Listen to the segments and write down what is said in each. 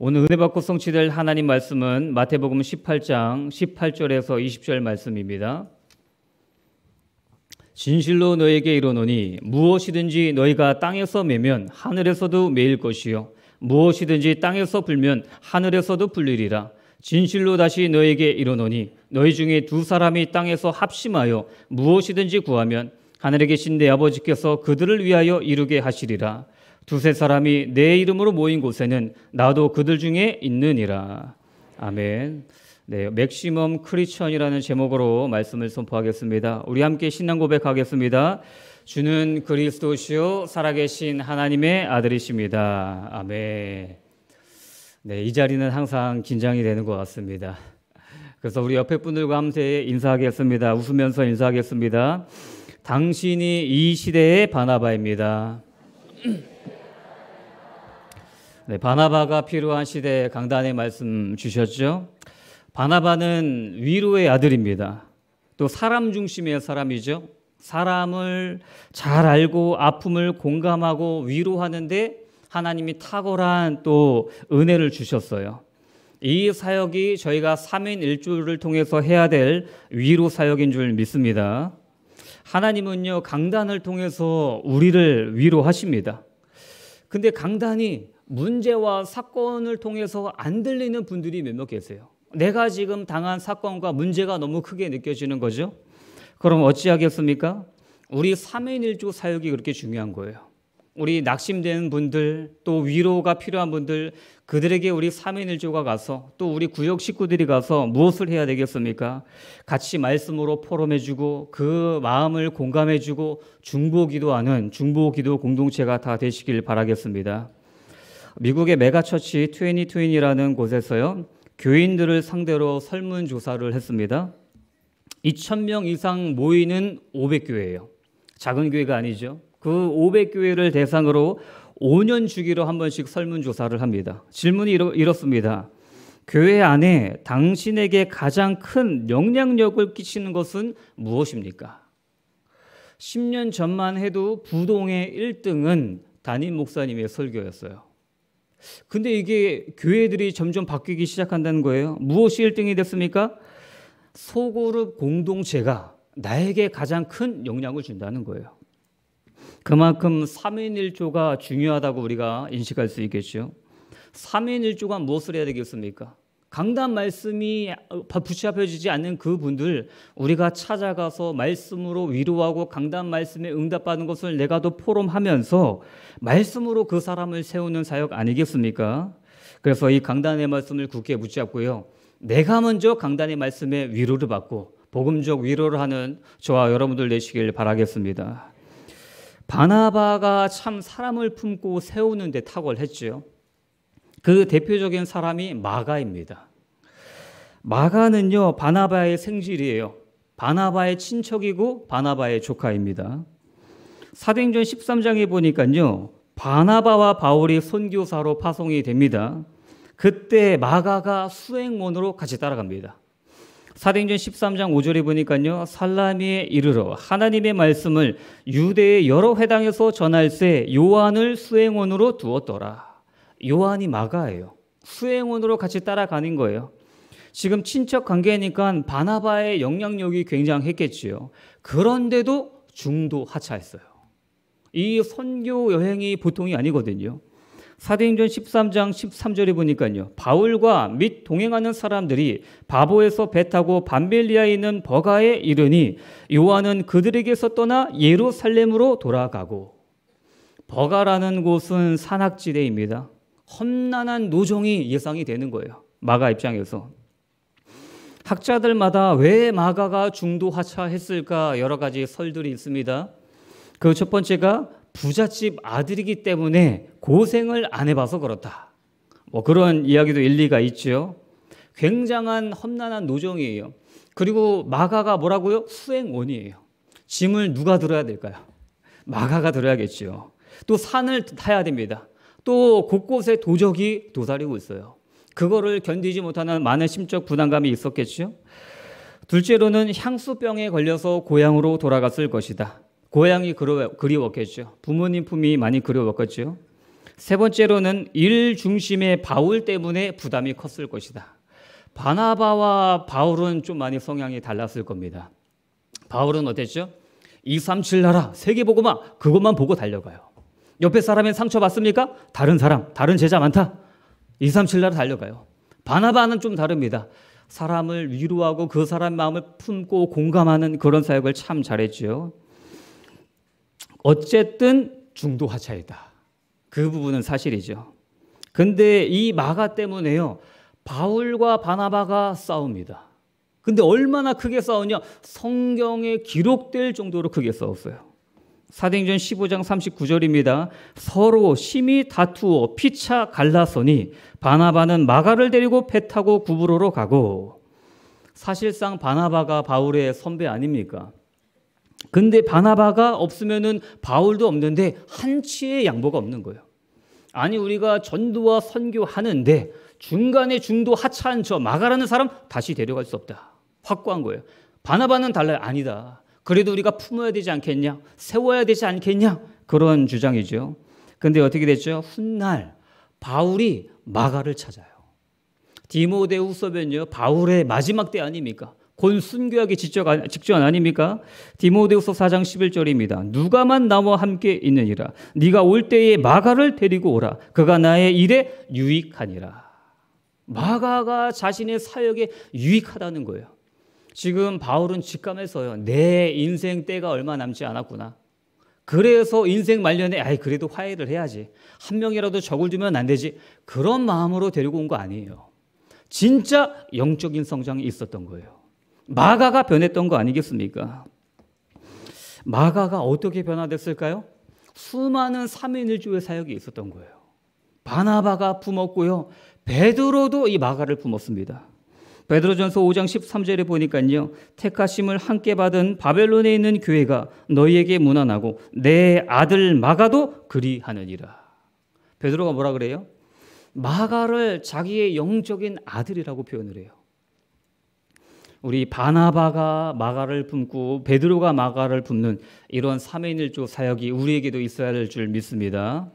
오늘 은혜 받고 성취될 하나님 말씀은 마태복음 18장 18절에서 20절 말씀입니다. 진실로 너에게 이르노니 무엇이든지 너희가 땅에서 매면 하늘에서도 매일 것이요 무엇이든지 땅에서 불면 하늘에서도 불리리라 진실로 다시 너에게 이르노니 너희 중에 두 사람이 땅에서 합심하여 무엇이든지 구하면 하늘에 계신 내 아버지께서 그들을 위하여 이루게 하시리라 두세 사람이 내 이름으로 모인 곳에는 나도 그들 중에 있느니라. 아멘. 네, 맥시멈 크리스천이라는 제목으로 말씀을 선포하겠습니다. 우리 함께 신앙 고백하겠습니다. 주는 그리스도시요 살아계신 하나님의 아들이십니다. 아멘. 네, 이 자리는 항상 긴장이 되는 것 같습니다. 그래서 우리 옆에 분들과 함께 인사하겠습니다. 웃으면서 인사하겠습니다. 당신이 이 시대의 바나바입니다. 네, 바나바가 필요한 시대에 강단의 말씀 주셨죠. 바나바는 위로의 아들입니다. 또 사람 중심의 사람이죠. 사람을 잘 알고 아픔을 공감하고 위로하는데 하나님이 탁월한 또 은혜를 주셨어요. 이 사역이 저희가 3인 1주를 통해서 해야 될 위로 사역인 줄 믿습니다. 하나님은요, 강단을 통해서 우리를 위로하십니다. 근데 강단이 문제와 사건을 통해서 안 들리는 분들이 몇몇 계세요. 내가 지금 당한 사건과 문제가 너무 크게 느껴지는 거죠. 그럼 어찌하겠습니까? 우리 3인일조 사역이 그렇게 중요한 거예요. 우리 낙심된 분들 또 위로가 필요한 분들 그들에게 우리 3인일조가 가서 또 우리 구역 식구들이 가서 무엇을 해야 되겠습니까? 같이 말씀으로 포럼해주고 그 마음을 공감해주고 중보기도하는 중보기도 공동체가 다 되시길 바라겠습니다. 미국의 메가처치 2020이라는 곳에서요. 교인들을 상대로 설문 조사를 했습니다. 2,000명 이상 모이는 500교회예요. 작은 교회가 아니죠. 그 500교회를 대상으로 5년 주기로 한 번씩 설문 조사를 합니다. 질문이 이렇, 이렇습니다. 교회 안에 당신에게 가장 큰 영향력을 끼치는 것은 무엇입니까? 10년 전만 해도 부동의 1등은 담임 목사님의 설교였어요. 근데 이게 교회들이 점점 바뀌기 시작한다는 거예요. 무엇이 1등이 됐습니까? 소그룹 공동체가 나에게 가장 큰 영향을 준다는 거예요. 그만큼 3인 1조가 중요하다고 우리가 인식할 수 있겠죠. 3인 1조가 무엇을 해야 되겠습니까? 강단 말씀이 붙잡혀지지 않는 그분들 우리가 찾아가서 말씀으로 위로하고 강단 말씀에 응답받는 것을 내가 더 포럼하면서 말씀으로 그 사람을 세우는 사역 아니겠습니까? 그래서 이 강단의 말씀을 굳게 붙잡고요. 내가 먼저 강단의 말씀에 위로를 받고 복음적 위로를 하는 저와 여러분들 되시길 바라겠습니다. 바나바가 참 사람을 품고 세우는데 탁월했지요. 그 대표적인 사람이 마가입니다. 마가는요, 바나바의 생질이에요. 바나바의 친척이고 바나바의 조카입니다. 사도행전 13장에 보니까요, 바나바와 바울이 선교사로 파송이 됩니다. 그때 마가가 수행원으로 같이 따라갑니다. 사도행전 13장 5절에 보니까요. 살라미에 이르러 하나님의 말씀을 유대의 여러 회당에서 전할세 요한을 수행원으로 두었더라. 요한이 마가예요. 수행원으로 같이 따라가는 거예요. 지금 친척 관계니까 바나바의 영향력이 굉장했겠지요. 그런데도 중도 하차했어요. 이 선교 여행이 보통이 아니거든요. 사도행전 13장 13절에 보니까요. 바울과 및 동행하는 사람들이 바보에서 배 타고 반벨리아에 있는 버가에 이르니 요한은 그들에게서 떠나 예루살렘으로 돌아가고 버가라는 곳은 산악지대입니다. 험난한 노정이 예상이 되는 거예요. 마가 입장에서. 학자들마다 왜 마가가 중도 하차했을까 여러 가지 설들이 있습니다. 그 첫 번째가 부잣집 아들이기 때문에 고생을 안 해봐서 그렇다. 뭐 그런 이야기도 일리가 있지 굉장한 험난한 노정이에요. 그리고 마가가 뭐라고요? 수행원이에요. 짐을 누가 들어야 될까요? 마가가 들어야겠지또 산을 타야 됩니다. 또 곳곳에 도적이 도사리고 있어요. 그거를 견디지 못하는 많은 심적 부담감이 있었겠지 둘째로는 향수병에 걸려서 고향으로 돌아갔을 것이다. 고향이 그리웠겠죠. 부모님 품이 많이 그리웠겠죠. 세 번째로는 일 중심의 바울 때문에 부담이 컸을 것이다. 바나바와 바울은 좀 많이 성향이 달랐을 겁니다. 바울은 어땠죠? 237 나라 세계 보고만 그것만 보고 달려가요. 옆에 사람의 상처받습니까? 다른 사람, 다른 제자 많다. 2, 3, 7나로 달려가요. 바나바는 좀 다릅니다. 사람을 위로하고 그 사람 마음을 품고 공감하는 그런 사역을 참 잘했지요. 어쨌든 중도 하차이다. 그 부분은 사실이죠. 근데 이 마가 때문에요. 바울과 바나바가 싸웁니다. 근데 얼마나 크게 싸우냐? 성경에 기록될 정도로 크게 싸웠어요. 사도행전 15장 39절입니다. 서로 심히 다투어 피차 갈라서니 바나바는 마가를 데리고 배 타고 구부로로 가고 사실상 바나바가 바울의 선배 아닙니까? 근데 바나바가 없으면은 바울도 없는데 한치의 양보가 없는 거예요. 아니 우리가 전도와 선교하는데 중간에 중도 하차한 저 마가라는 사람 다시 데려갈 수 없다. 확고한 거예요. 바나바는 달라요. 아니다. 그래도 우리가 품어야 되지 않겠냐? 세워야 되지 않겠냐? 그런 주장이죠. 근데 어떻게 됐죠? 훗날 바울이 마가를 찾아요. 디모데후서면요. 바울의 마지막 때 아닙니까? 곧 순교하기 직전 아닙니까? 디모데후서 4장 11절입니다. 누가만 나와 함께 있느니라. 네가 올 때에 마가를 데리고 오라. 그가 나의 일에 유익하니라. 마가가 자신의 사역에 유익하다는 거예요. 지금 바울은 직감했어요. 내 인생 때가 얼마 남지 않았구나. 그래서 인생 말년에 아이 그래도 화해를 해야지. 한 명이라도 적을 두면안 되지. 그런 마음으로 데리고 온 거 아니에요. 진짜 영적인 성장이 있었던 거예요. 마가가 변했던 거 아니겠습니까? 마가가 어떻게 변화됐을까요? 수많은 3인일주의 사역이 있었던 거예요. 바나바가 품었고요. 베드로도 이 마가를 품었습니다. 베드로전서 5장 13절에 보니까요. 택하심을 함께 받은 바벨론에 있는 교회가 너희에게 무난하고 내 아들 마가도 그리하느니라. 베드로가 뭐라 그래요? 마가를 자기의 영적인 아들이라고 표현을 해요. 우리 바나바가 마가를 품고 베드로가 마가를 품는 이런 삼인일조 사역이 우리에게도 있어야 할 줄 믿습니다.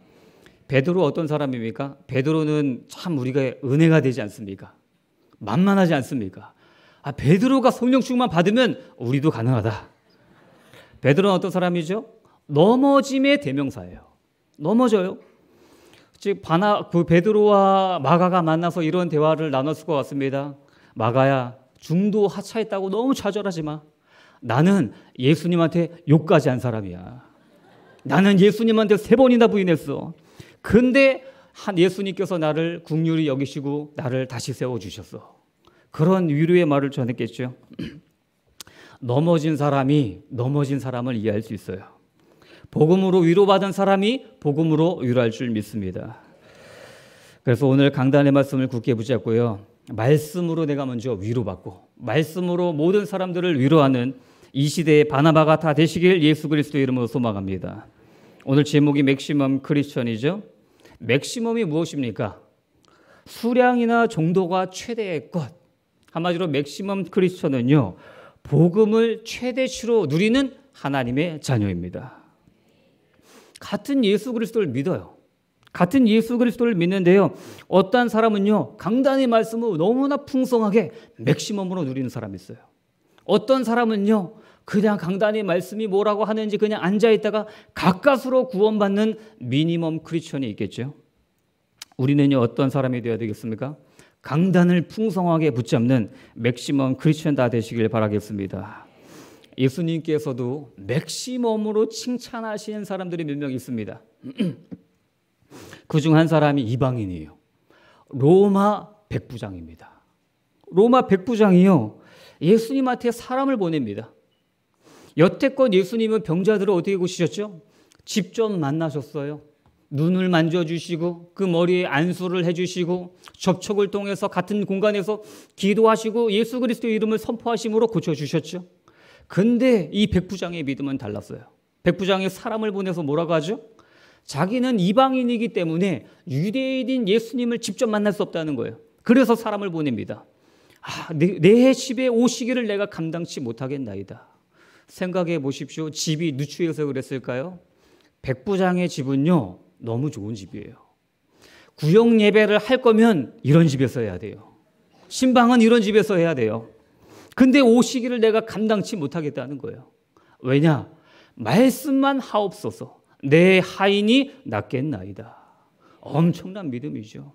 베드로 어떤 사람입니까? 베드로는 참 우리가 은혜가 되지 않습니까? 만만하지 않습니까? 아, 베드로가 성령 충만 받으면 우리도 가능하다. 베드로는 어떤 사람이죠? 넘어짐의 대명사예요. 넘어져요. 즉 바나 그 베드로와 마가가 만나서 이런 대화를 나눴을 것 같습니다. 마가야 중도 하차했다고 너무 좌절하지 마. 나는 예수님한테 욕까지 한 사람이야. 나는 예수님한테 세 번이나 부인했어. 근데 한 예수님께서 나를 국률이 여기시고 나를 다시 세워 주셨어. 그런 위로의 말을 전했겠죠. 넘어진 사람이 넘어진 사람을 이해할 수 있어요. 복음으로 위로받은 사람이 복음으로 위로할 줄 믿습니다. 그래서 오늘 강단의 말씀을 굳게 붙잡고요. 말씀으로 내가 먼저 위로받고 말씀으로 모든 사람들을 위로하는 이 시대의 바나바가 다 되시길 예수 그리스도의 이름으로 소망합니다. 오늘 제목이 맥시멈 크리스천이죠. 맥시멈이 무엇입니까? 수량이나 정도가 최대의 것. 한마디로 맥시멈 크리스천은요. 복음을 최대치로 누리는 하나님의 자녀입니다. 같은 예수 그리스도를 믿어요. 같은 예수 그리스도를 믿는데요. 어떤 사람은요. 강단의 말씀을 너무나 풍성하게 맥시멈으로 누리는 사람이 있어요. 어떤 사람은요. 그냥 강단의 말씀이 뭐라고 하는지 그냥 앉아 있다가 가까스로 구원받는 미니멈 크리스천이 있겠죠. 우리는요. 어떤 사람이 되어야 되겠습니까? 강단을 풍성하게 붙잡는 맥시멈 크리스천 다 되시길 바라겠습니다. 예수님께서도 맥시멈으로 칭찬하신 사람들이 몇 명 있습니다. 그 중 한 사람이 이방인이에요. 로마 백부장입니다. 로마 백부장이요. 예수님한테 사람을 보냅니다. 여태껏 예수님은 병자들을 어떻게 고치셨죠? 직접 만나셨어요. 눈을 만져주시고 그 머리에 안수를 해주시고 접촉을 통해서 같은 공간에서 기도하시고 예수 그리스도의 이름을 선포하심으로 고쳐주셨죠. 근데 이 백부장의 믿음은 달랐어요. 백부장이 사람을 보내서 뭐라고 하죠? 자기는 이방인이기 때문에 유대인인 예수님을 직접 만날 수 없다는 거예요. 그래서 사람을 보냅니다. 아, 내, 내 집에 오시기를 내가 감당치 못하겠나이다. 생각해 보십시오. 집이 누추해서 그랬을까요? 백부장의 집은요, 너무 좋은 집이에요. 구역 예배를 할 거면 이런 집에서 해야 돼요. 신방은 이런 집에서 해야 돼요. 근데 오시기를 내가 감당치 못하겠다는 거예요. 왜냐? 말씀만 하옵소서. 내 하인이 낫겠나이다. 엄청난 믿음이죠.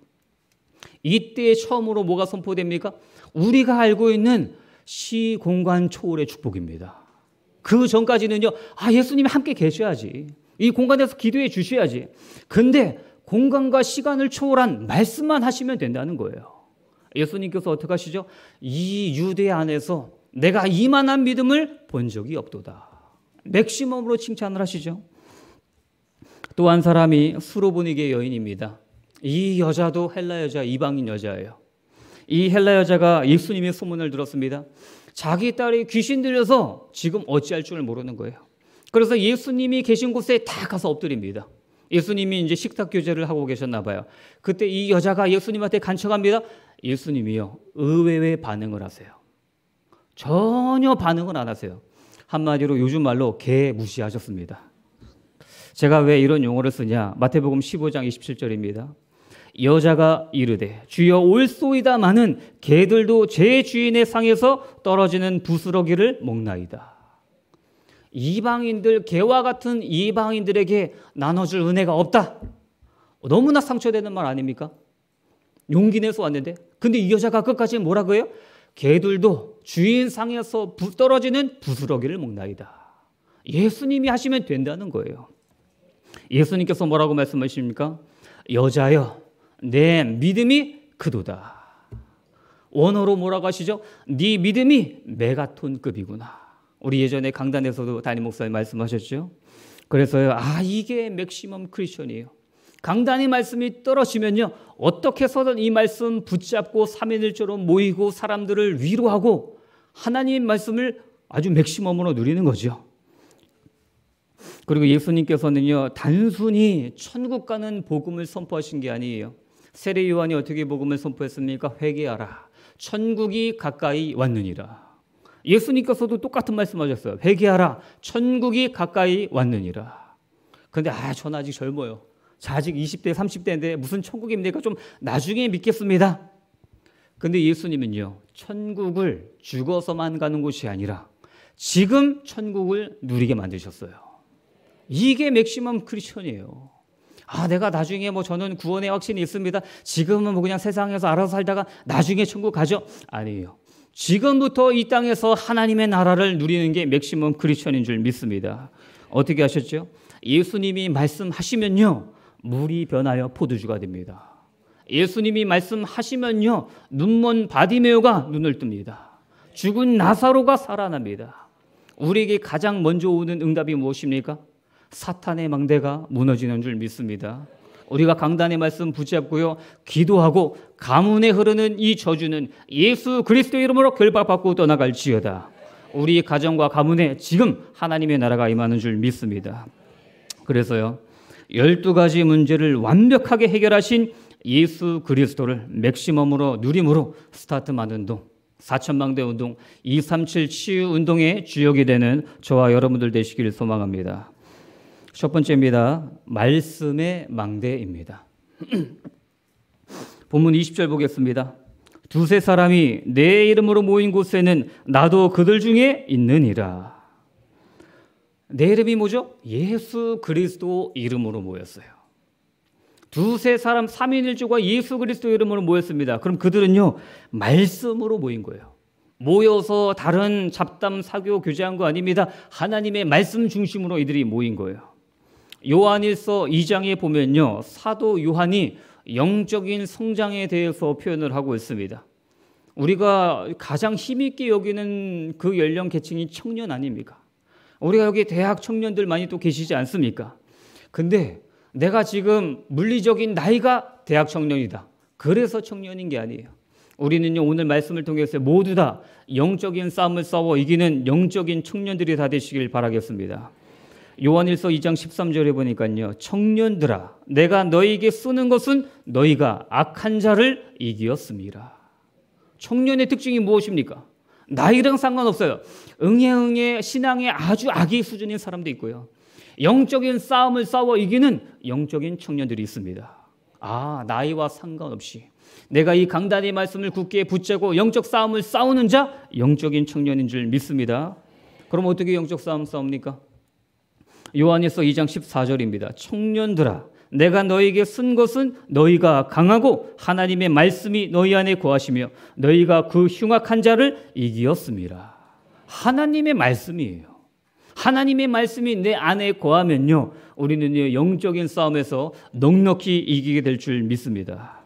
이때 처음으로 뭐가 선포됩니까? 우리가 알고 있는 시공간 초월의 축복입니다. 그 전까지는요, 아, 예수님이 함께 계셔야지. 이 공간에서 기도해 주셔야지. 근데 공간과 시간을 초월한 말씀만 하시면 된다는 거예요. 예수님께서 어떻게 하시죠? 이 유대 안에서 내가 이만한 믿음을 본 적이 없도다. 맥시멈으로 칭찬을 하시죠. 또 한 사람이 수로보니게 여인입니다. 이 여자도 헬라 여자, 이방인 여자예요. 이 헬라 여자가 예수님의 소문을 들었습니다. 자기 딸이 귀신 들려서 지금 어찌할 줄 모르는 거예요. 그래서 예수님이 계신 곳에 다 가서 엎드립니다. 예수님이 이제 식탁 교제를 하고 계셨나 봐요. 그때 이 여자가 예수님한테 간청합니다. 예수님이요. 의외의 반응을 하세요. 전혀 반응을 안 하세요. 한마디로 요즘 말로 개 무시하셨습니다. 제가 왜 이런 용어를 쓰냐? 마태복음 15장 27절입니다. 여자가 이르되 주여 올소이다마는 개들도 제 주인의 상에서 떨어지는 부스러기를 먹나이다. 이방인들 개와 같은 이방인들에게 나눠줄 은혜가 없다. 너무나 상처되는 말 아닙니까? 용기 내서 왔는데 근데 이 여자가 끝까지 뭐라고 해요? 개들도 주인 상에서 부, 떨어지는 부스러기를 먹나이다. 예수님이 하시면 된다는 거예요. 예수님께서 뭐라고 말씀하십니까? 여자여 내 믿음이 그도다. 원어로 뭐라고 하시죠? 네 믿음이 메가톤급이구나. 우리 예전에 강단에서도 다니 목사님 말씀하셨죠. 그래서요, 아, 이게 맥시멈 크리션이에요. 강단의 말씀이 떨어지면요, 어떻게 서든 이 말씀 붙잡고 3인일조로 모이고 사람들을 위로하고 하나님 말씀을 아주 맥시멈으로 누리는 거죠. 그리고 예수님께서는요, 단순히 천국 가는 복음을 선포하신 게 아니에요. 세례 요한이 어떻게 복음을 선포했습니까? 회개하라. 천국이 가까이 왔느니라. 예수님께서도 똑같은 말씀하셨어요. 회개하라. 천국이 가까이 왔느니라. 그런데 아, 전 아직 젊어요. 아직 20대, 30대인데 무슨 천국입니까? 좀 나중에 믿겠습니다. 근데 예수님은요. 천국을 죽어서만 가는 곳이 아니라 지금 천국을 누리게 만드셨어요. 이게 맥시멈 크리스천이에요. 아, 내가 나중에 뭐 저는 구원의 확신이 있습니다. 지금은 뭐 그냥 세상에서 알아서 살다가 나중에 천국 가죠? 아니에요. 지금부터 이 땅에서 하나님의 나라를 누리는 게 맥시멈 크리스천인 줄 믿습니다. 어떻게 하셨죠? 예수님이 말씀하시면요. 물이 변하여 포도주가 됩니다. 예수님이 말씀하시면요. 눈먼 바디메오가 눈을 뜹니다. 죽은 나사로가 살아납니다. 우리에게 가장 먼저 오는 응답이 무엇입니까? 사탄의 망대가 무너지는 줄 믿습니다. 우리가 강단의 말씀 붙잡고요. 기도하고 가문에 흐르는 이 저주는 예수 그리스도 이름으로 결박받고 떠나갈지어다. 우리 가정과 가문에 지금 하나님의 나라가 임하는 줄 믿습니다. 그래서요. 12가지 문제를 완벽하게 해결하신 예수 그리스도를 맥시멈으로 누림으로 스타트만 운동, 사천망대 운동, 237 치유 운동의 주역이 되는 저와 여러분들 되시기 소망합니다. 첫 번째입니다. 말씀의 망대입니다. 본문 20절 보겠습니다. 두세 사람이 내 이름으로 모인 곳에는 나도 그들 중에 있느니라. 내 이름이 뭐죠? 예수 그리스도 이름으로 모였어요. 두세 사람 삼인일조가 예수 그리스도 이름으로 모였습니다. 그럼 그들은요 말씀으로 모인 거예요. 모여서 다른 잡담 사교 교제한 거 아닙니다. 하나님의 말씀 중심으로 이들이 모인 거예요. 요한일서 2장에 보면요. 사도 요한이 영적인 성장에 대해서 표현을 하고 있습니다. 우리가 가장 힘있게 여기는 그 연령 계층이 청년 아닙니까? 우리가 여기 대학 청년들 많이 또 계시지 않습니까? 근데 내가 지금 물리적인 나이가 대학 청년이다. 그래서 청년인 게 아니에요. 우리는요, 오늘 말씀을 통해서 모두 다 영적인 싸움을 싸워 이기는 영적인 청년들이 다 되시길 바라겠습니다. 요한일서 2장 13절에 보니까요. 청년들아 내가 너희에게 쓰는 것은 너희가 악한 자를 이기었습니다. 청년의 특징이 무엇입니까? 나이랑 상관없어요. 응애응애 신앙의 아주 악의 수준인 사람도 있고요. 영적인 싸움을 싸워 이기는 영적인 청년들이 있습니다. 아, 나이와 상관없이 내가 이 강단의 말씀을 굳게 붙잡고 영적 싸움을 싸우는 자 영적인 청년인 줄 믿습니다. 그럼 어떻게 영적 싸움 싸웁니까? 요한에서 2장 14절입니다. 청년들아 내가 너에게 쓴 것은 너희가 강하고 하나님의 말씀이 너희 안에 거하시며 너희가 그 흉악한 자를 이기었습니다. 하나님의 말씀이에요. 하나님의 말씀이 내 안에 거하면요. 우리는 영적인 싸움에서 넉넉히 이기게 될 줄 믿습니다.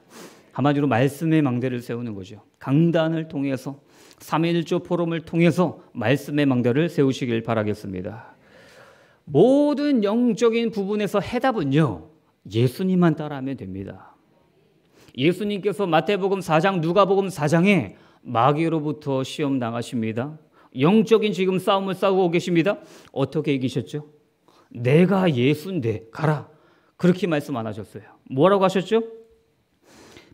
한마디로 말씀의 망대를 세우는 거죠. 강단을 통해서 3.1조 포럼을 통해서 말씀의 망대를 세우시길 바라겠습니다. 모든 영적인 부분에서 해답은요. 예수님만 따라하면 됩니다. 예수님께서 마태복음 4장, 누가복음 4장에 마귀로부터 시험 당하십니다. 영적인 지금 싸움을 싸우고 계십니다. 어떻게 이기셨죠? 내가 예수인데 가라. 그렇게 말씀 안 하셨어요. 뭐라고 하셨죠?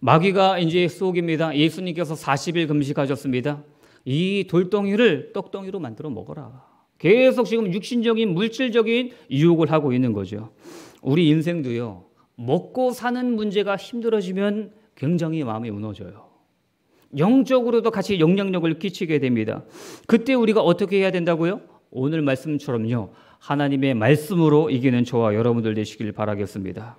마귀가 이제 속입니다. 예수님께서 40일 금식하셨습니다. 이 돌덩이를 떡덩이로 만들어 먹어라. 계속 지금 육신적인 물질적인 유혹을 하고 있는 거죠. 우리 인생도요. 먹고 사는 문제가 힘들어지면 굉장히 마음이 무너져요. 영적으로도 같이 영향력을 끼치게 됩니다. 그때 우리가 어떻게 해야 된다고요? 오늘 말씀처럼요. 하나님의 말씀으로 이기는 저와 여러분들 되시길 바라겠습니다.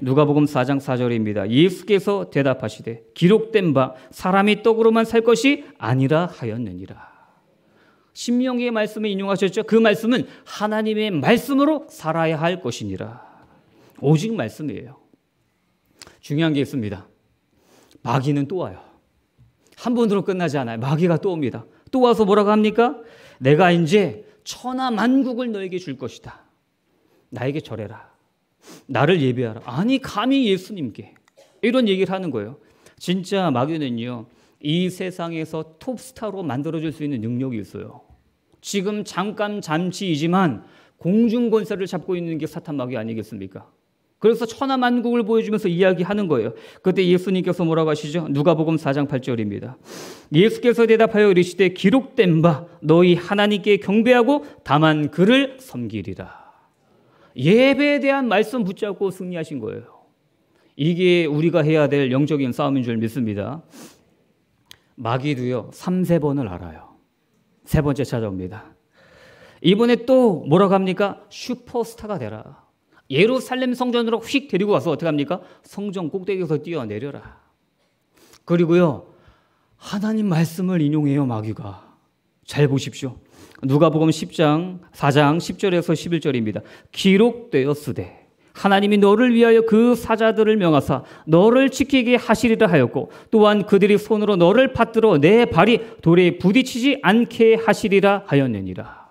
누가복음 4장 4절입니다. 예수께서 대답하시되 기록된 바 사람이 떡으로만 살 것이 아니라 하였느니라. 신명기의 말씀을 인용하셨죠. 그 말씀은 하나님의 말씀으로 살아야 할 것이니라. 오직 말씀이에요. 중요한 게 있습니다. 마귀는 또 와요. 한 번으로 끝나지 않아요. 마귀가 또 옵니다. 또 와서 뭐라고 합니까? 내가 이제 천하 만국을 너에게 줄 것이다. 나에게 절해라. 나를 예배하라. 아니 감히 예수님께 이런 얘기를 하는 거예요. 진짜 마귀는요. 이 세상에서 톱스타로 만들어줄 수 있는 능력이 있어요. 지금 잠깐 잠시이지만 공중 권세를 잡고 있는 게 사탄 마귀 아니겠습니까? 그래서 천하만국을 보여주면서 이야기하는 거예요. 그때 예수님께서 뭐라고 하시죠? 누가복음 4장 8절입니다. 예수께서 대답하여 이르시되 기록된 바 너희 하나님께 경배하고 다만 그를 섬기리라. 예배에 대한 말씀 붙잡고 승리하신 거예요. 이게 우리가 해야 될 영적인 싸움인 줄 믿습니다. 마귀도요. 3세 번을 알아요. 세 번째 찾아옵니다. 이번에 또 뭐라고 합니까? 슈퍼스타가 되라. 예루살렘 성전으로 휙 데리고 와서 어떻게 합니까? 성전 꼭대기에서 뛰어내려라. 그리고요. 하나님 말씀을 인용해요, 마귀가. 잘 보십시오. 누가복음 10장 4장 10절에서 11절입니다. 기록되었으되 하나님이 너를 위하여 그 사자들을 명하사 너를 지키게 하시리라 하였고 또한 그들이 손으로 너를 받들어 내 발이 돌에 부딪히지 않게 하시리라 하였느니라.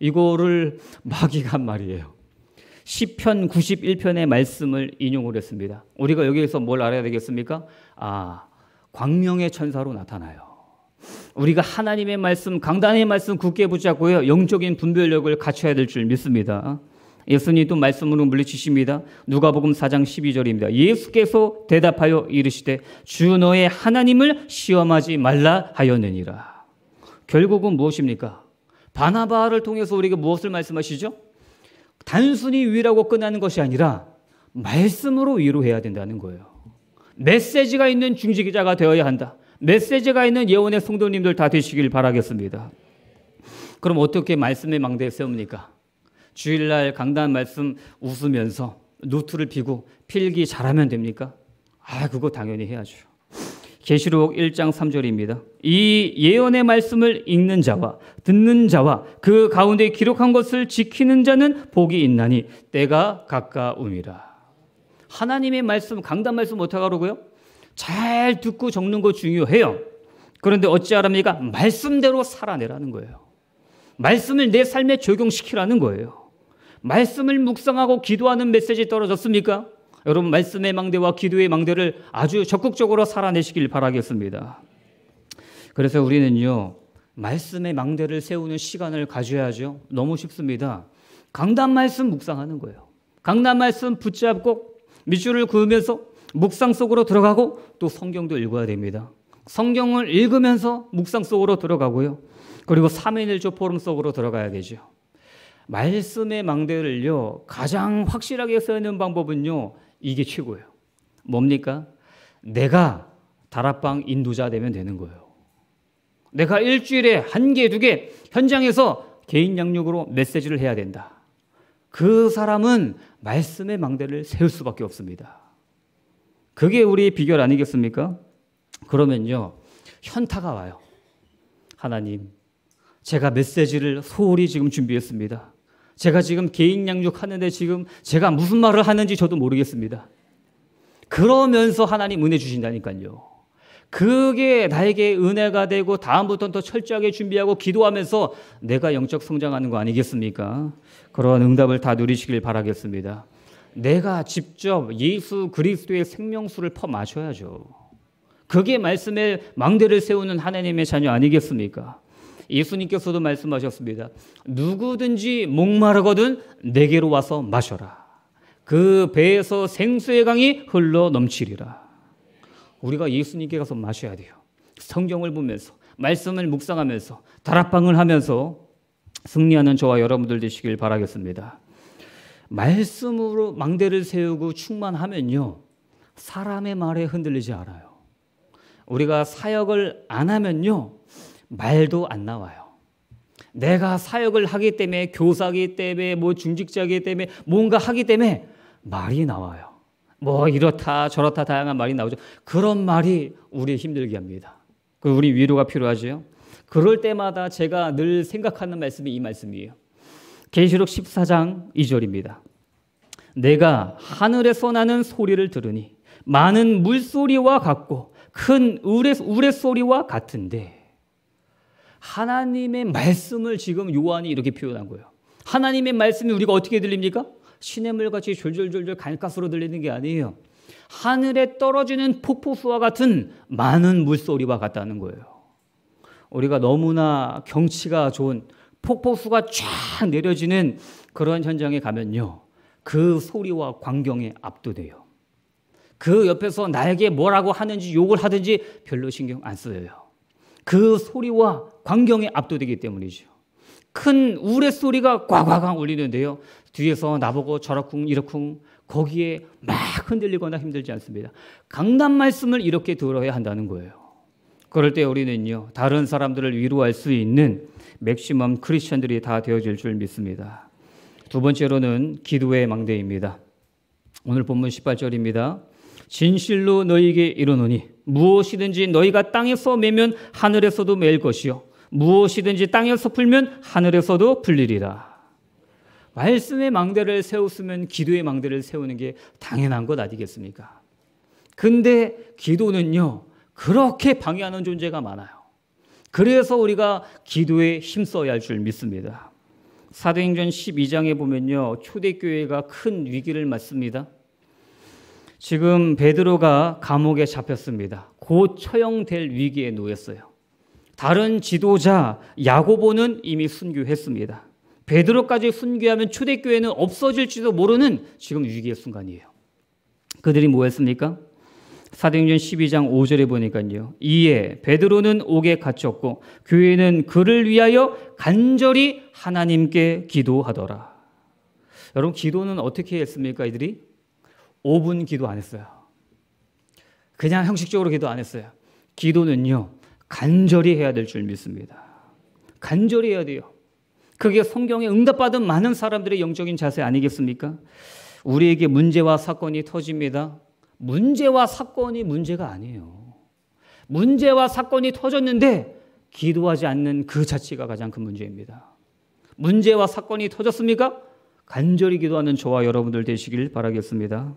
이거를 마귀가 말이에요. 시편 91편의 말씀을 인용을 했습니다. 우리가 여기에서 뭘 알아야 되겠습니까? 아, 광명의 천사로 나타나요. 우리가 하나님의 말씀, 강단의 말씀 굳게 붙잡고요. 영적인 분별력을 갖춰야 될 줄 믿습니다. 예수님도 말씀으로 물리치십니다. 누가복음 4장 12절입니다. 예수께서 대답하여 이르시되 주 너의 하나님을 시험하지 말라 하였느니라. 결국은 무엇입니까? 바나바를 통해서 우리에게 무엇을 말씀하시죠? 단순히 위라고 끝나는 것이 아니라 말씀으로 위로해야 된다는 거예요. 메시지가 있는 중직자가 되어야 한다. 메시지가 있는 예언의 성도님들 다 되시길 바라겠습니다. 그럼 어떻게 말씀의 망대에 세웁니까? 주일날 강단 말씀 웃으면서 노트를 피고 필기 잘하면 됩니까? 아, 그거 당연히 해야죠. 계시록 1장 3절입니다. 이 예언의 말씀을 읽는 자와 듣는 자와 그 가운데 기록한 것을 지키는 자는 복이 있나니 때가 가까움이라. 하나님의 말씀 강단 말씀 어떻게 하고요잘 듣고 적는 거 중요해요. 그런데 어찌하랍니까? 말씀대로 살아내라는 거예요. 말씀을 내 삶에 적용시키라는 거예요. 말씀을 묵상하고 기도하는 메시지 떨어졌습니까? 여러분 말씀의 망대와 기도의 망대를 아주 적극적으로 살아내시길 바라겠습니다. 그래서 우리는요. 말씀의 망대를 세우는 시간을 가져야죠. 너무 쉽습니다. 강단 말씀 묵상하는 거예요. 강단 말씀 붙잡고 밑줄을 그으면서 묵상 속으로 들어가고 또 성경도 읽어야 됩니다. 성경을 읽으면서 묵상 속으로 들어가고요. 그리고 3일조 포럼 속으로 들어가야 되죠. 말씀의 망대를요, 가장 확실하게 쓰는 방법은요, 이게 최고예요. 뭡니까? 내가 다락방 인도자 되면 되는 거예요. 내가 일주일에 한 개, 두 개 현장에서 개인 양육으로 메시지를 해야 된다. 그 사람은 말씀의 망대를 세울 수밖에 없습니다. 그게 우리의 비결 아니겠습니까? 그러면요, 현타가 와요. 하나님, 제가 메시지를 소홀히 지금 준비했습니다. 제가 지금 개인 양육하는데 지금 제가 무슨 말을 하는지 저도 모르겠습니다. 그러면서 하나님 은혜 주신다니까요. 그게 나에게 은혜가 되고 다음부터는 더 철저하게 준비하고 기도하면서 내가 영적 성장하는 거 아니겠습니까? 그러한 응답을 다 누리시길 바라겠습니다. 내가 직접 예수 그리스도의 생명수를 퍼 마셔야죠. 그게 말씀의 망대를 세우는 하나님의 자녀 아니겠습니까? 예수님께서도 말씀하셨습니다. 누구든지 목마르거든 내게로 와서 마셔라. 그 배에서 생수의 강이 흘러 넘치리라. 우리가 예수님께 가서 마셔야 돼요. 성경을 보면서 말씀을 묵상하면서 다락방을 하면서 승리하는 저와 여러분들 되시길 바라겠습니다. 말씀으로 망대를 세우고 충만하면요. 사람의 말에 흔들리지 않아요. 우리가 사역을 안 하면요. 말도 안 나와요. 내가 사역을 하기 때문에 교사기 때문에 뭐 중직자기 때문에 뭔가 하기 때문에 말이 나와요. 뭐 이렇다 저렇다 다양한 말이 나오죠. 그런 말이 우리 힘들게 합니다. 그 우리 위로가 필요하지요. 그럴 때마다 제가 늘 생각하는 말씀이 이 말씀이에요. 계시록 14장 2절입니다. 내가 하늘에서 나는 소리를 들으니 많은 물소리와 같고 큰 우레, 우레소리와 같은데 하나님의 말씀을 지금 요한이 이렇게 표현한 거예요. 하나님의 말씀이 우리가 어떻게 들립니까? 시냇물 같이 졸졸졸졸 갈가스로 들리는 게 아니에요. 하늘에 떨어지는 폭포수와 같은 많은 물소리와 같다는 거예요. 우리가 너무나 경치가 좋은 폭포수가 쫙 내려지는 그런 현장에 가면요. 그 소리와 광경에 압도돼요. 그 옆에서 나에게 뭐라고 하는지 욕을 하든지 별로 신경 안 써요. 그 소리와 광경에 압도되기 때문이죠. 큰 우레소리가 꽝꽝꽝 울리는데요. 뒤에서 나보고 저러쿵 이러쿵 거기에 막 흔들리거나 힘들지 않습니다. 강단 말씀을 이렇게 들어야 한다는 거예요. 그럴 때 우리는요. 다른 사람들을 위로할 수 있는 맥시멈 크리스천들이 다 되어질 줄 믿습니다. 두 번째로는 기도의 망대입니다. 오늘 본문 18절입니다. 진실로 너희에게 이르노니 무엇이든지 너희가 땅에서 매면 하늘에서도 매일 것이요. 무엇이든지 땅에서 풀면 하늘에서도 풀리리라. 말씀의 망대를 세웠으면 기도의 망대를 세우는 게 당연한 것 아니겠습니까? 근데 기도는요, 그렇게 방해하는 존재가 많아요. 그래서 우리가 기도에 힘써야 할 줄 믿습니다. 사도행전 12장에 보면요, 초대교회가 큰 위기를 맞습니다. 지금 베드로가 감옥에 잡혔습니다. 곧 처형될 위기에 놓였어요. 다른 지도자 야고보는 이미 순교했습니다. 베드로까지 순교하면 초대교회는 없어질지도 모르는 지금 위기의 순간이에요. 그들이 뭐 했습니까? 사도행전 12장 5절에 보니까요. 이에 베드로는 옥에 갇혔고 교회는 그를 위하여 간절히 하나님께 기도하더라. 여러분 기도는 어떻게 했습니까, 이들이? 5분 기도 안 했어요. 그냥 형식적으로 기도 안 했어요. 기도는요, 간절히 해야 될 줄 믿습니다. 간절히 해야 돼요. 그게 성경에 응답받은 많은 사람들의 영적인 자세 아니겠습니까? 우리에게 문제와 사건이 터집니다. 문제와 사건이 문제가 아니에요. 문제와 사건이 터졌는데 기도하지 않는 그 자체가 가장 큰 문제입니다. 문제와 사건이 터졌습니까? 간절히 기도하는 저와 여러분들 되시길 바라겠습니다.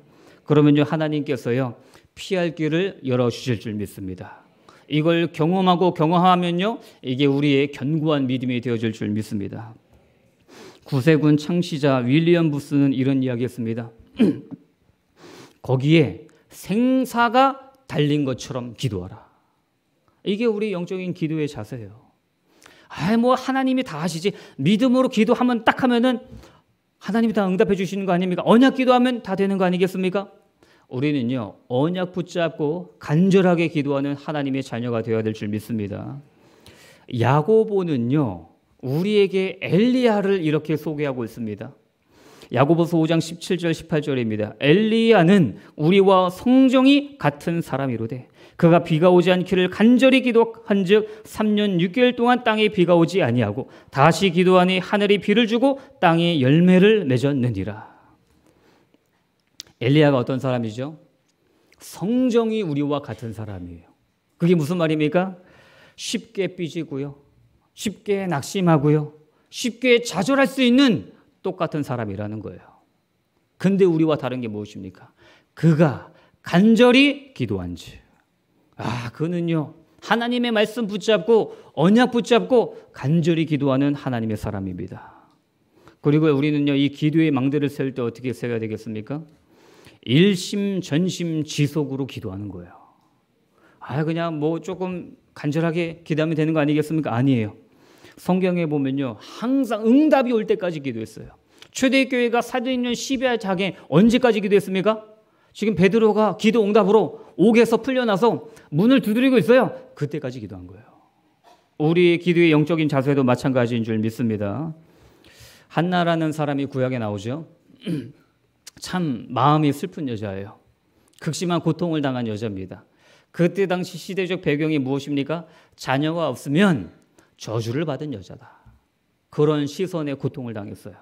그러면 요 하나님께서요, 피할 길을 열어주실 줄 믿습니다. 이걸 경험하고 경험하면요, 이게 우리의 견고한 믿음이 되어질 줄 믿습니다. 구세군 창시자 윌리엄 부스는 이런 이야기 했습니다. 거기에 생사가 달린 것처럼 기도하라. 이게 우리 영적인 기도의 자세예요. 아이, 뭐, 하나님이 다 하시지. 믿음으로 기도하면 딱 하면은 하나님이 다 응답해 주시는 거 아닙니까? 언약 기도하면 다 되는 거 아니겠습니까? 우리는요, 언약 붙잡고 간절하게 기도하는 하나님의 자녀가 되어야 될 줄 믿습니다. 야고보는요, 우리에게 엘리야를 이렇게 소개하고 있습니다. 야고보서 5장 17절 18절입니다. 엘리야는 우리와 성정이 같은 사람이로되 그가 비가 오지 않기를 간절히 기도한즉 3년 6개월 동안 땅에 비가 오지 아니하고 다시 기도하니 하늘이 비를 주고 땅에 열매를 맺었느니라. 엘리야가 어떤 사람이죠? 성정이 우리와 같은 사람이에요. 그게 무슨 말입니까? 쉽게 삐지고요. 쉽게 낙심하고요. 쉽게 좌절할 수 있는 똑같은 사람이라는 거예요. 근데 우리와 다른 게 무엇입니까? 그가 간절히 기도한 지. 아, 그는요. 하나님의 말씀 붙잡고 언약 붙잡고 간절히 기도하는 하나님의 사람입니다. 그리고 우리는요. 이 기도의 망대를 세울 때 어떻게 세워야 되겠습니까? 일심 전심 지속으로 기도하는 거예요. 아 그냥 뭐 조금 간절하게 기도하면 되는 거 아니겠습니까? 아니에요. 성경에 보면요. 항상 응답이 올 때까지 기도했어요. 최대교회가 사도행전 10야 자에 언제까지 기도했습니까? 지금 베드로가 기도 응답으로 옥에서 풀려나서 문을 두드리고 있어요. 그때까지 기도한 거예요. 우리의 기도의 영적인 자세도 마찬가지인 줄 믿습니다. 한나라는 사람이 구약에 나오죠. 참 마음이 슬픈 여자예요. 극심한 고통을 당한 여자입니다. 그때 당시 시대적 배경이 무엇입니까? 자녀가 없으면 저주를 받은 여자다. 그런 시선의 고통을 당했어요.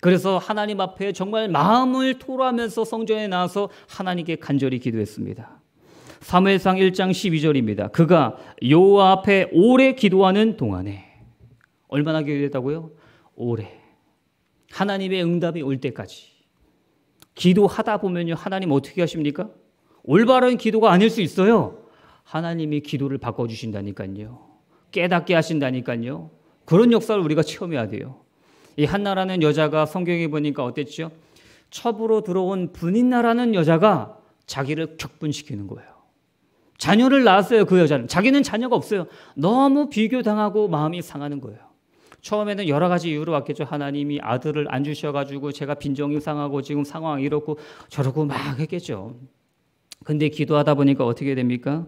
그래서 하나님 앞에 정말 마음을 토로하면서 성전에 나와서 하나님께 간절히 기도했습니다. 사무엘상 1장 12절입니다. 그가 여호와 앞에 오래 기도하는 동안에 얼마나 기도했다고요? 오래 하나님의 응답이 올 때까지 기도하다 보면요. 하나님 어떻게 하십니까? 올바른 기도가 아닐 수 있어요. 하나님이 기도를 바꿔주신다니까요. 깨닫게 하신다니까요. 그런 역사를 우리가 체험해야 돼요. 이 한나라는 여자가 성경에 보니까 어땠죠? 첩으로 들어온 분인나라는 여자가 자기를 격분시키는 거예요. 자녀를 낳았어요, 그 여자는. 자기는 자녀가 없어요. 너무 비교당하고 마음이 상하는 거예요. 처음에는 여러 가지 이유로 왔겠죠. 하나님이 아들을 안 주셔가지고 제가 빈정이 상하고 지금 상황 이렇고 저러고 막 했겠죠. 근데 기도하다 보니까 어떻게 됩니까?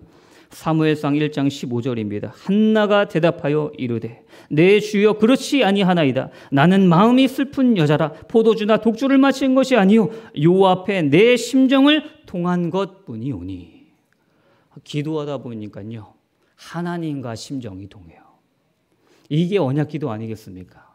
사무엘상 1장 15절입니다. 한나가 대답하여 이르되 내 주여 그렇지 아니하나이다. 나는 마음이 슬픈 여자라 포도주나 독주를 마신 것이 아니요 요 앞에 내 심정을 통한 것뿐이오니. 기도하다 보니까요. 하나님과 심정이 동해요. 이게 언약 기도 아니겠습니까?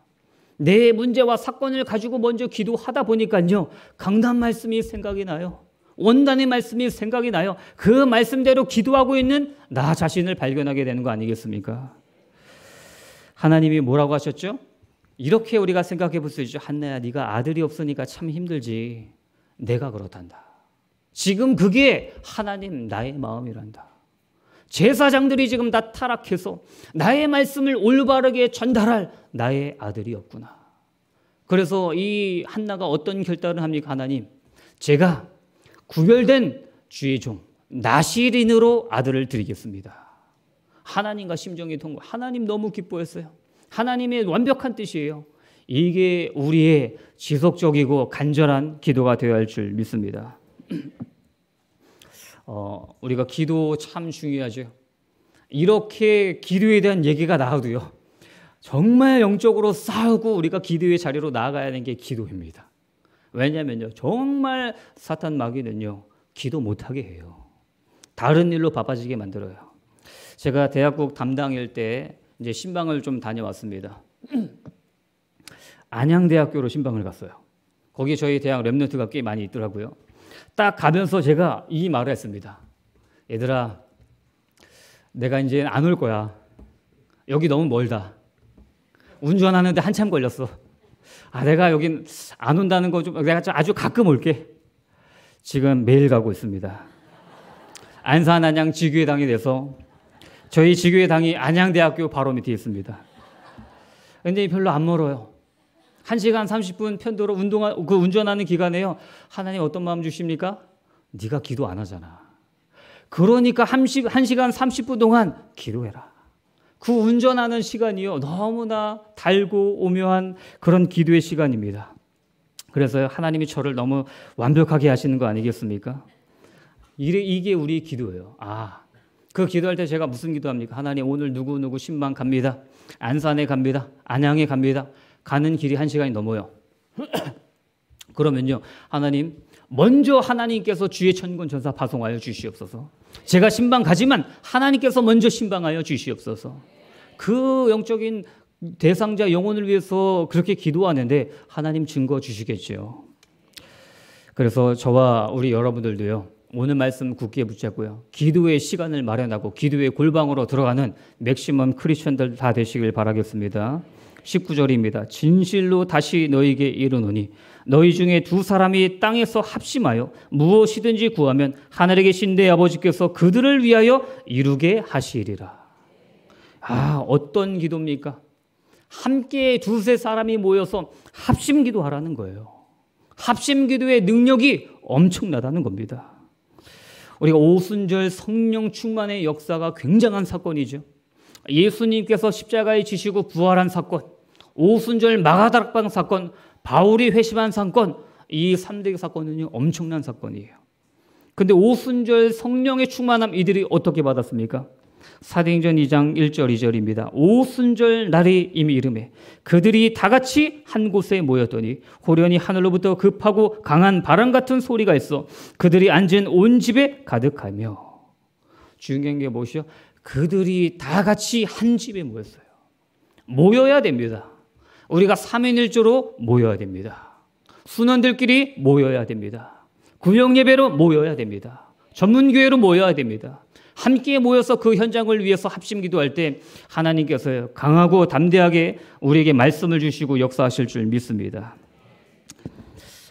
내 문제와 사건을 가지고 먼저 기도하다 보니까요. 강단 말씀이 생각이 나요. 원단의 말씀이 생각이 나요. 그 말씀대로 기도하고 있는 나 자신을 발견하게 되는 거 아니겠습니까? 하나님이 뭐라고 하셨죠? 이렇게 우리가 생각해 볼 수 있죠. 한나야, 네가 아들이 없으니까 참 힘들지. 내가 그렇단다. 지금 그게 하나님 나의 마음이란다. 제사장들이 지금 다 타락해서 나의 말씀을 올바르게 전달할 나의 아들이 었구나 그래서 이 한나가 어떤 결단을 합니까? 하나님, 제가 구별된 주의 종, 나시린으로 아들을 드리겠습니다. 하나님과 심정이 통과. 하나님 너무 기뻐했어요. 하나님의 완벽한 뜻이에요. 이게 우리의 지속적이고 간절한 기도가 되어야 할 줄 믿습니다. 어, 우리가 기도 참 중요하죠. 이렇게 기도에 대한 얘기가 나와도요. 정말 영적으로 싸우고 우리가 기도의 자리로 나아가야 하는 게 기도입니다. 왜냐면요. 정말 사탄 마귀는요. 기도 못하게 해요. 다른 일로 바빠지게 만들어요. 제가 대학국 담당일 때 이제 신방을 좀 다녀왔습니다. 안양대학교로 신방을 갔어요. 거기 저희 대학 랩런트가 꽤 많이 있더라고요. 딱 가면서 제가 이 말을 했습니다. 얘들아, 내가 이제 안 올 거야. 여기 너무 멀다. 운전하는데 한참 걸렸어. 아, 내가 여긴 안 온다는 거 좀, 내가 아주 가끔 올게. 지금 매일 가고 있습니다. 안산 안양 지교회당에 대서 저희 지교회당이 안양대학교 바로 밑에 있습니다. 근데 별로 안 멀어요. 1시간 30분 편도로 운동하, 그 운전하는 기간에요. 하나님 어떤 마음 주십니까? 네가 기도 안 하잖아. 그러니까 1시간 30분 동안 기도해라. 그 운전하는 시간이요. 너무나 달고 오묘한 그런 기도의 시간입니다. 그래서 하나님이 저를 너무 완벽하게 하시는 거 아니겠습니까? 이게 우리 기도예요. 아, 그 기도할 때 제가 무슨 기도합니까? 하나님 오늘 누구누구 신방 갑니다. 안산에 갑니다. 안양에 갑니다. 가는 길이 한 시간이 넘어요. 그러면요, 하나님, 먼저 하나님께서 주의 천군 전사 파송하여 주시옵소서. 제가 신방 가지만 하나님께서 먼저 신방하여 주시옵소서. 그 영적인 대상자 영혼을 위해서 그렇게 기도하는데 하나님 증거 주시겠죠. 그래서 저와 우리 여러분들도요. 오늘 말씀 굳게 붙잡고요. 기도의 시간을 마련하고 기도의 골방으로 들어가는 맥시멈 크리스천들 다 되시길 바라겠습니다. 19절입니다. 진실로 다시 너에게 희 이르노니 너희 중에 두 사람이 땅에서 합심하여 무엇이든지 구하면 하늘에 계신 내 아버지께서 그들을 위하여 이루게 하시리라. 아, 어떤 기도입니까? 함께 두세 사람이 모여서 합심 기도하라는 거예요. 합심 기도의 능력이 엄청나다는 겁니다. 우리가 오순절 성령 충만의 역사가 굉장한 사건이죠. 예수님께서 십자가에 지시고 부활한 사건. 오순절 마가다락방 사건, 바울이 회심한 사건, 이 3대 사건은 엄청난 사건이에요. 근데 오순절 성령의 충만함 이들이 어떻게 받았습니까? 사도행전 2장 1절 2절입니다. 오순절 날이 이미 이름에 그들이 다 같이 한 곳에 모였더니 호련히 하늘로부터 급하고 강한 바람 같은 소리가 있어 그들이 앉은 온 집에 가득하며 중요한 게 무엇이요? 그들이 다 같이 한 집에 모였어요. 모여야 됩니다. 우리가 3인일조로 모여야 됩니다. 순원들끼리 모여야 됩니다. 구역예배로 모여야 됩니다. 전문교회로 모여야 됩니다. 함께 모여서 그 현장을 위해서 합심 기도할 때 하나님께서 강하고 담대하게 우리에게 말씀을 주시고 역사하실 줄 믿습니다.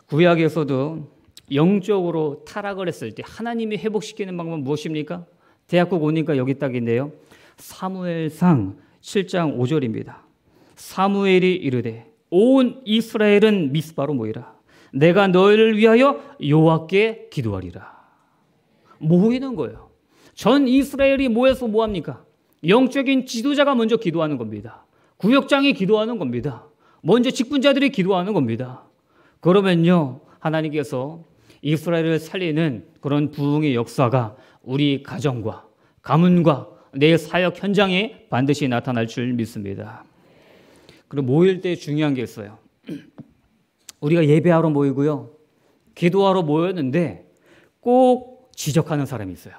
구약에서도 영적으로 타락을 했을 때 하나님이 회복시키는 방법은 무엇입니까? 대학국 오니까 여기 딱 있네요. 사무엘상 7장 5절입니다. 사무엘이 이르되 온 이스라엘은 미스바로 모이라. 내가 너희를 위하여 여호와께 기도하리라. 모이는 뭐 거예요. 전 이스라엘이 모여서 뭐 합니까? 영적인 지도자가 먼저 기도하는 겁니다. 구역장이 기도하는 겁니다. 먼저 직분자들이 기도하는 겁니다. 그러면요, 하나님께서 이스라엘을 살리는 그런 부흥의 역사가 우리 가정과 가문과 내 사역 현장에 반드시 나타날 줄 믿습니다. 그리고 모일 때 중요한 게 있어요. 우리가 예배하러 모이고요. 기도하러 모였는데 꼭 지적하는 사람이 있어요.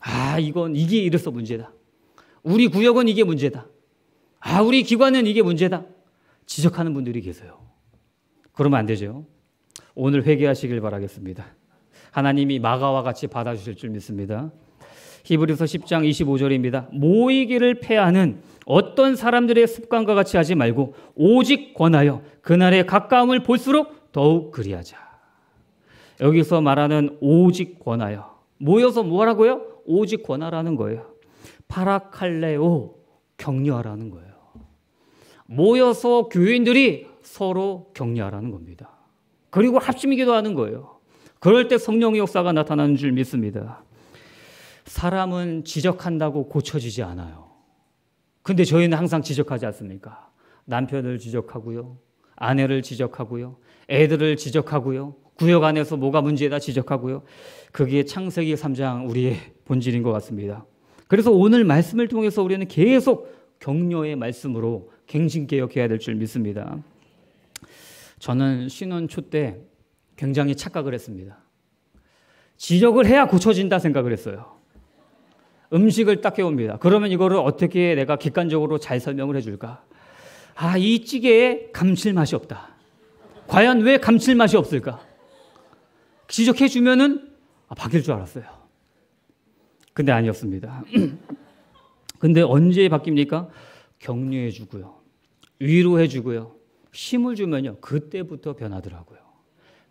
아, 이건 이게 이래서 문제다. 우리 구역은 이게 문제다. 아, 우리 기관은 이게 문제다. 지적하는 분들이 계세요. 그러면 안 되죠. 오늘 회개하시길 바라겠습니다. 하나님이 마가와 같이 받아주실 줄 믿습니다. 히브리서 10장 25절입니다. 모이기를 패하는 어떤 사람들의 습관과 같이 하지 말고 오직 권하여 그날의 가까움을 볼수록 더욱 그리하자. 여기서 말하는 오직 권하여 모여서 뭐하라고요? 오직 권하라는 거예요. 파라칼레오 격려하라는 거예요. 모여서 교인들이 서로 격려하라는 겁니다. 그리고 합심이기도 하는 거예요. 그럴 때 성령의 역사가 나타나는 줄 믿습니다. 사람은 지적한다고 고쳐지지 않아요. 근데 저희는 항상 지적하지 않습니까? 남편을 지적하고요. 아내를 지적하고요. 애들을 지적하고요. 구역 안에서 뭐가 문제다 지적하고요. 그게 창세기 3장 우리의 본질인 것 같습니다. 그래서 오늘 말씀을 통해서 우리는 계속 격려의 말씀으로 갱신개혁해야 될 줄 믿습니다. 저는 신혼 초 때 굉장히 착각을 했습니다. 지적을 해야 고쳐진다 생각을 했어요. 음식을 딱 해옵니다. 그러면 이거를 어떻게 내가 객관적으로 잘 설명을 해줄까? 아, 이 찌개에 감칠맛이 없다. 과연 왜 감칠맛이 없을까? 지적해 주면은 아, 바뀔 줄 알았어요. 근데 아니었습니다. 근데 언제 바뀝니까? 격려해 주고요. 위로해 주고요. 힘을 주면요. 그때부터 변하더라고요.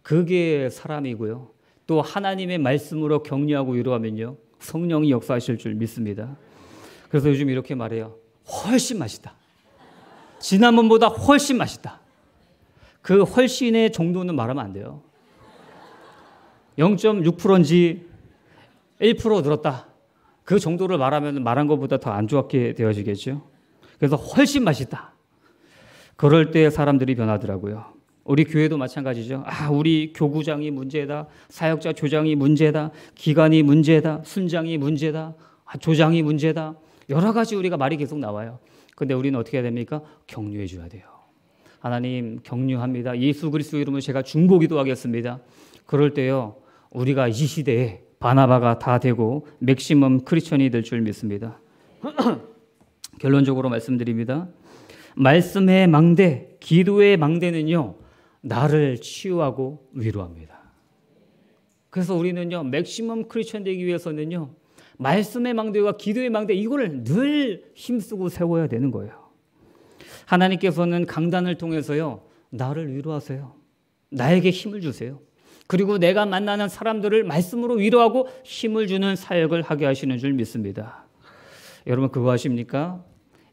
그게 사람이고요. 또 하나님의 말씀으로 격려하고 위로하면요. 성령이 역사하실 줄 믿습니다. 그래서 요즘 이렇게 말해요. 훨씬 맛있다. 지난번보다 훨씬 맛있다. 그 훨씬의 정도는 말하면 안 돼요. 0.6%인지 1% 늘었다. 그 정도를 말하면 말한 것보다 더 안 좋게 되어지겠죠. 그래서 훨씬 맛있다. 그럴 때 사람들이 변하더라고요. 우리 교회도 마찬가지죠. 아, 우리 교구장이 문제다. 사역자 조장이 문제다. 기관이 문제다. 순장이 문제다. 아, 조장이 문제다. 여러 가지 우리가 말이 계속 나와요. 근데 우리는 어떻게 해야 됩니까? 격려해 줘야 돼요. 하나님 격려합니다. 예수 그리스도 이름으로 제가 중보기도 하겠습니다. 그럴 때요. 우리가 이 시대에 바나바가 다 되고 맥시멈 크리스천이 될 줄 믿습니다. 결론적으로 말씀드립니다. 말씀의 망대, 기도의 망대는요. 나를 치유하고 위로합니다. 그래서 우리는요, 맥시멈 크리스천 되기 위해서는요, 말씀의 망대와 기도의 망대 이거를 늘 힘쓰고 세워야 되는 거예요. 하나님께서는 강단을 통해서요, 나를 위로하세요. 나에게 힘을 주세요. 그리고 내가 만나는 사람들을 말씀으로 위로하고 힘을 주는 사역을 하게 하시는 줄 믿습니다. 여러분 그거 아십니까?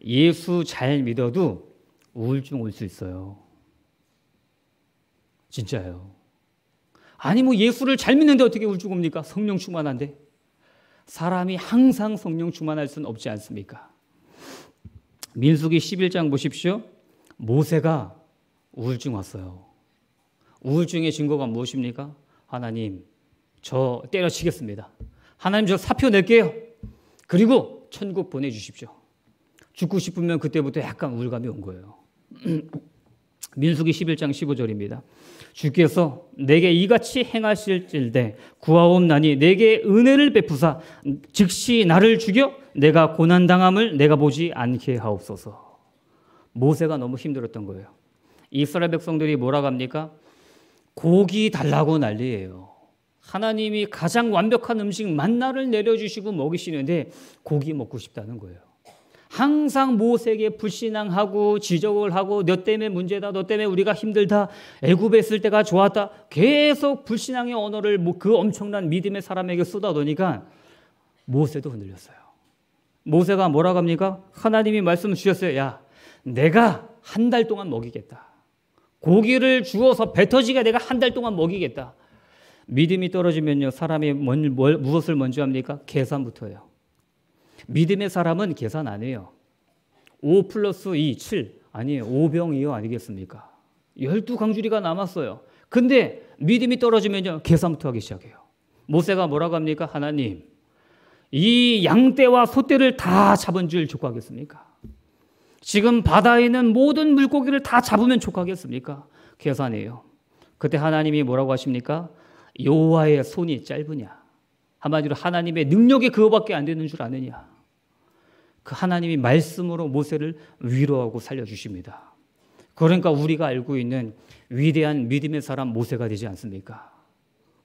예수 잘 믿어도 우울증 올 수 있어요. 진짜예요. 아니 뭐 예수를 잘 믿는데 어떻게 울죽옵니까? 성령 충만한데. 사람이 항상 성령 충만할 수는 없지 않습니까? 민수기 11장 보십시오. 모세가 우울증 왔어요. 우울증의 증거가 무엇입니까? 하나님, 저 때려치겠습니다. 하나님, 저 사표 낼게요. 그리고 천국 보내주십시오. 죽고 싶으면 그때부터 약간 우울감이 온 거예요. 민수기 11장 15절입니다. 주께서 내게 이같이 행하실질대 구하옵나니 내게 은혜를 베푸사 즉시 나를 죽여 내가 고난 당함을 내가 보지 않게 하옵소서. 모세가 너무 힘들었던 거예요. 이스라엘 백성들이 뭐라 합니까? 고기 달라고 난리예요. 하나님이 가장 완벽한 음식 만나를 내려주시고 먹이시는데 고기 먹고 싶다는 거예요. 항상 모세에게 불신앙하고 지적을 하고 너 때문에 문제다. 너 때문에 우리가 힘들다. 애굽에 있을 때가 좋았다. 계속 불신앙의 언어를 그 엄청난 믿음의 사람에게 쏟아놓으니까 모세도 흔들렸어요. 모세가 뭐라고 합니까? 하나님이 말씀 주셨어요. 야, 내가 한 달 동안 먹이겠다. 고기를 주어서 뱉어지게 내가 한 달 동안 먹이겠다. 믿음이 떨어지면요. 사람이 뭘, 뭘, 무엇을 먼저 합니까? 계산부터요. 믿음의 사람은 계산 안 해요. 5 플러스 2, 7. 아니에요. 5병이요. 아니겠습니까? 12강주리가 남았어요. 근데 믿음이 떨어지면 계산부터 하기 시작해요. 모세가 뭐라고 합니까? 하나님, 이 양떼와 소떼를 다 잡은 줄 족하겠습니까? 지금 바다에 있는 모든 물고기를 다 잡으면 족하겠습니까? 계산해요. 그때 하나님이 뭐라고 하십니까? 여호와의 손이 짧으냐? 한마디로 하나님의 능력이 그거밖에 안 되는 줄 아느냐? 그 하나님이 말씀으로 모세를 위로하고 살려주십니다. 그러니까 우리가 알고 있는 위대한 믿음의 사람 모세가 되지 않습니까?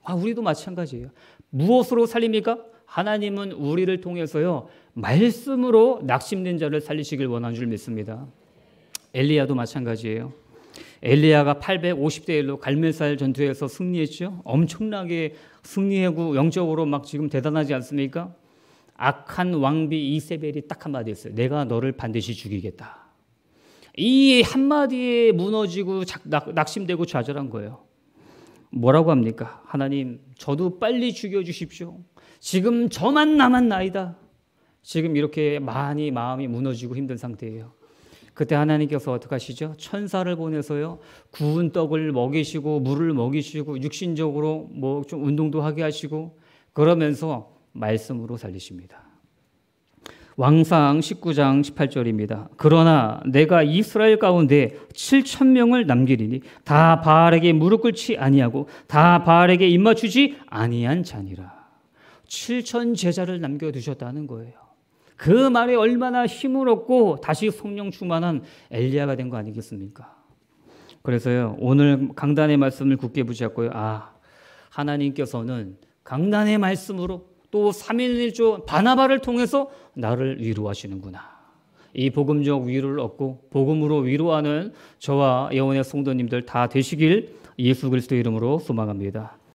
아, 우리도 마찬가지예요. 무엇으로 살립니까? 하나님은 우리를 통해서요, 말씀으로 낙심된 자를 살리시길 원한 줄 믿습니다. 엘리야도 마찬가지예요. 엘리야가 850대 1로 갈멜살 전투에서 승리했죠. 엄청나게 승리하고 영적으로 막 지금 대단하지 않습니까? 악한 왕비 이세벨이 딱 한마디 했어요. 내가 너를 반드시 죽이겠다. 이 한마디에 무너지고 낙심되고 좌절한 거예요. 뭐라고 합니까? 하나님, 저도 빨리 죽여주십시오. 지금 저만 남았나이다. 지금 이렇게 많이 마음이 무너지고 힘든 상태예요. 그때 하나님께서 어떻게 하시죠? 천사를 보내서요. 구운 떡을 먹이시고 물을 먹이시고 육신적으로 뭐 좀 운동도 하게 하시고 그러면서 말씀으로 살리십니다. 왕상 19장 18절입니다. 그러나 내가 이스라엘 가운데 7천 명을 남기리니 다 바알에게 무릎 꿇지 아니하고 다 바알에게 입맞추지 아니한 자니라. 7천 제자를 남겨 두셨다는 거예요. 그 말에 얼마나 힘을 얻고 다시 성령 충만한 엘리야가 된 거 아니겠습니까? 그래서요. 오늘 강단의 말씀을 굳게 붙잡고요. 아, 하나님께서는 강단의 말씀으로 또 3일 1조 바나바를 통해서 나를 위로하시는구나. 이 복음적 위로를 얻고 복음으로 위로하는 저와 영원의 성도님들 다 되시길 예수 그리스도 이름으로 소망합니다.